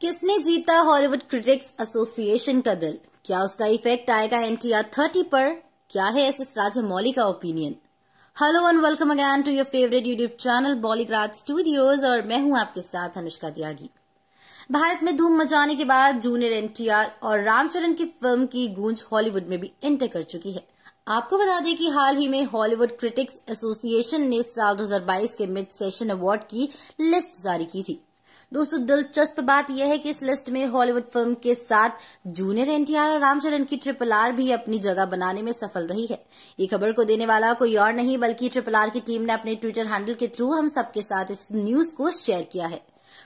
किसने जीता Hollywood critics association का दिल क्या उसका इफेक्ट आएगा एनटीआर थर्टी पर क्या है एस एस मौली का opinion hello and welcome again to your favourite YouTube channel Bollygraj Studios और मैं हूं आपके साथ अनुष्का त्यागी भारत में धूम मचाने के बाद जूनियर एनटीआर और रामचरण की फिल्म की गूंज हॉलीवुड में भी एंटर कर चुकी है आपको बता दें कि हाल ही में हॉलीवुड क्रिटिक्स एसोसिएशन ने साल 2022 के मिड सेशन अवार्ड की लिस्ट जारी की थी दोस्तों दिलचस्प बात यह है कि इस लिस्ट में हॉलीवुड फिल्म के साथ जूनियर एनटीआर और रामचरण की ट्रिपल आर भी अपनी जगह बनाने में सफल रही है ये खबर को देने वाला कोई और नहीं बल्कि ट्रिपल आर की टीम ने अपने ट्विटर हैंडल के थ्रू हम सबके साथ इस न्यूज को शेयर किया है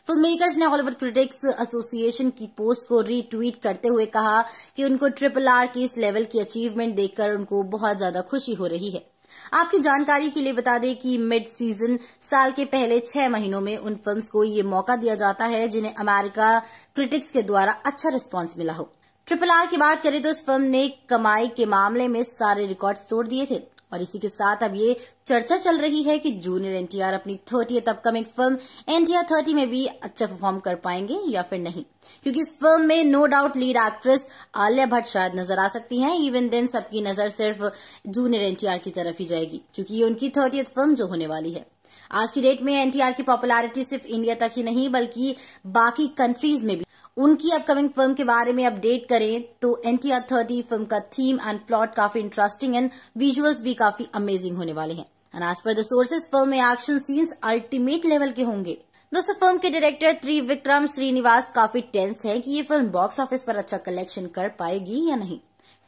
फिल्म मेकर्स ने हॉलीवुड क्रिटिक्स एसोसिएशन की पोस्ट को रीट्वीट करते हुए कहा कि उनको ट्रिपल आर की इस लेवल की अचीवमेंट देखकर उनको बहुत ज्यादा खुशी हो रही है आपकी जानकारी के लिए बता दें कि मिड सीजन साल के पहले छह महीनों में उन फिल्म्स को ये मौका दिया जाता है जिन्हें अमेरिका क्रिटिक्स के द्वारा अच्छा रिस्पांस मिला हो ट्रिपल आर की बात करें तो इस फिल्म ने कमाई के मामले में सारे रिकॉर्ड तोड़ दिए थे और इसी के साथ अब ये चर्चा चल रही है कि जूनियर एनटीआर अपनी thirty upcoming film NTR thirty में भी अच्छा परफॉर्म कर पाएंगे या फिर नहीं क्योंकि इस फिल्म में no doubt lead actress Alia Bhatt शायद नजर आ सकती हैं इवन देन सबकी नजर सिर्फ जूनियर एनटीआर की तरफ ही जाएगी क्योंकि ये उनकी थर्टी फिल्म जो होने वाली है आज की डेट में एनटीआर की पॉपुलरिटी सिर्फ इंडिया तक ही नहीं बल्कि बाकी कंट्रीज में भी उनकी अपकमिंग फिल्म के बारे में अपडेट करें तो एन टी आर थर्टी फिल्म का थीम एंड प्लॉट काफी इंटरेस्टिंग एंड विजुअल्स भी काफी अमेजिंग होने वाले हैं and as per the sources film में एक्शन सीन्स अल्टीमेट लेवल के होंगे दोस्तों फिल्म के डायरेक्टर त्रिविक्रम श्रीनिवास काफी टेंस्ड है कि ये फिल्म बॉक्स ऑफिस पर अच्छा कलेक्शन कर पाएगी या नहीं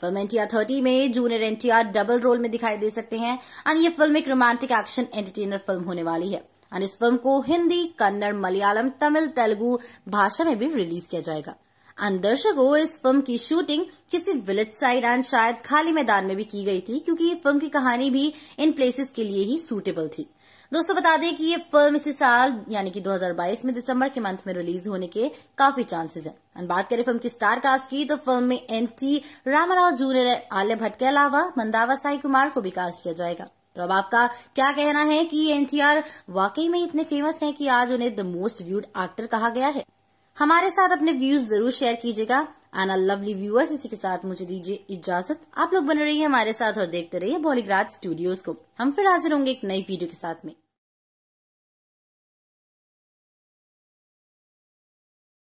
फिल्म एनटीआर थर्टी में जूनियर एनटीआर डबल रोल में दिखाई दे सकते हैं एंड ये फिल्म एक रोमांटिक एक्शन एंटरटेनर फिल्म होने वाली है एंड इस फिल्म को हिंदी कन्नड़ मलयालम तमिल तेलुगु भाषा में भी रिलीज किया जाएगा एंड दर्शकों इस फिल्म की शूटिंग किसी विलेज साइड एंड शायद खाली मैदान में भी की गई थी क्योंकि ये फिल्म की कहानी भी इन प्लेसेस के लिए ही सूटेबल थी दोस्तों बता दें कि ये फिल्म इसी साल यानी कि 2022 में दिसंबर के मंथ में रिलीज होने के काफी चांसेस हैं एंड बात करें फिल्म की स्टार कास्ट की तो फिल्म में एन टी रामाराव जूनियर आलिया भट्ट के अलावा मंदावा साई कुमार को भी कास्ट किया जाएगा तो अब आपका क्या कहना है कि एनटीआर वाकई में इतने फेमस हैं कि आज उन्हें द मोस्ट व्यूड एक्टर कहा गया है हमारे साथ अपने व्यूज जरूर शेयर कीजिएगा आना लवली व्यूअर्स इसी के साथ मुझे दीजिए इजाजत आप लोग बने रहिए हमारे साथ और देखते रहिए बॉलीग्राज स्टूडियोज को हम फिर हाजिर होंगे एक नई वीडियो के साथ में